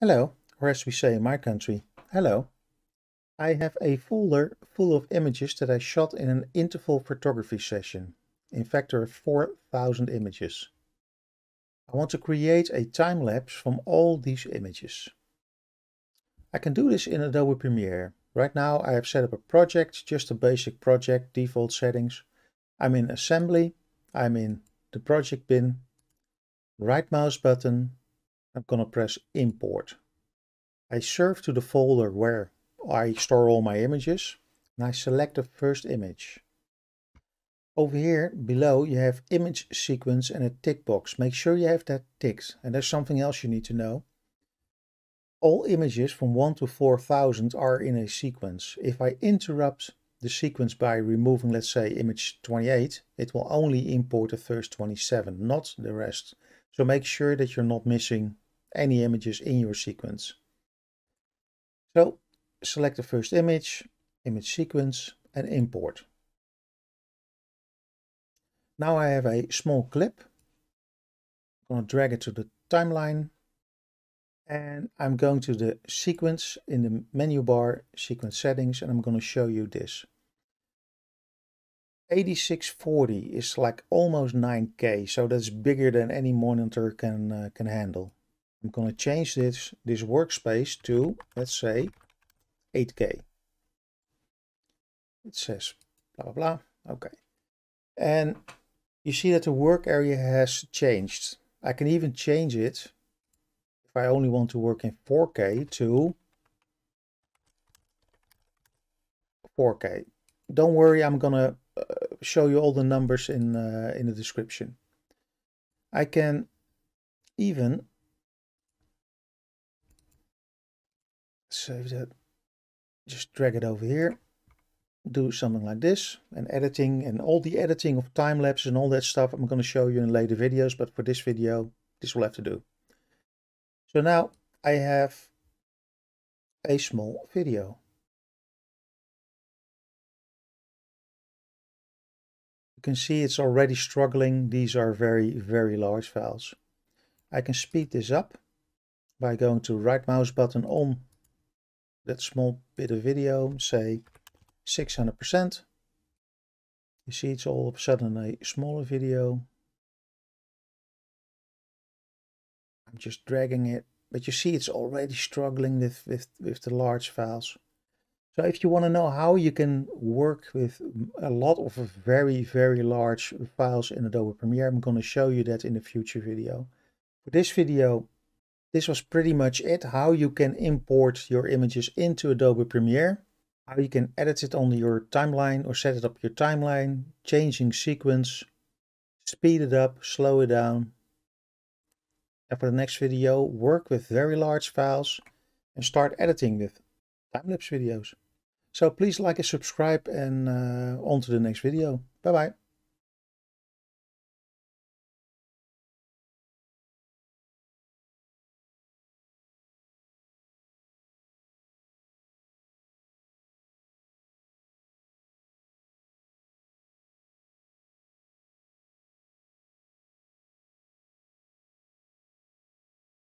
Hello, or as we say in my country, hello. I have a folder full of images that I shot in an interval photography session. In fact, there are 4,000 images. I want to create a time lapse from all these images. I can do this in Adobe Premiere. Right now I have set up a project, just a basic project, default settings. I'm in assembly, I'm in the project bin, right mouse button, I'm going to press import. I search to the folder where I store all my images and I select the first image. Over here below you have image sequence and a tick box. Make sure you have that ticked and there's something else you need to know. All images from 1 to 4000 are in a sequence. If I interrupt the sequence by removing let's say image 28 it will only import the first 27 not the rest so make sure that you're not missing any images in your sequence. So select the first image, image sequence and import. Now I have a small clip. I'm going to drag it to the timeline and I'm going to the sequence in the menu bar, sequence settings, and I'm going to show you this. 8640 is like almost 9K, so that's bigger than any monitor can uh, can handle. I'm going to change this, this workspace to, let's say, 8K. It says blah, blah, blah. Okay. And you see that the work area has changed. I can even change it if I only want to work in 4K to 4K. Don't worry, I'm going to uh, show you all the numbers in, uh, in the description. I can even save that. Just drag it over here. Do something like this and editing and all the editing of time lapse and all that stuff I'm going to show you in later videos. But for this video, this will have to do. So now I have a small video. You can see it's already struggling. These are very, very large files. I can speed this up by going to right mouse button on that small bit of video, say 600%. You see it's all of a sudden a smaller video. I'm just dragging it, but you see it's already struggling with, with, with the large files. So if you want to know how you can work with a lot of very, very large files in Adobe Premiere, I'm going to show you that in a future video. For this video, this was pretty much it, how you can import your images into Adobe Premiere, how you can edit it on your timeline or set it up your timeline, changing sequence, speed it up, slow it down. And for the next video, work with very large files and start editing with time-lapse videos. So please like and subscribe and uh, on to the next video. Bye bye.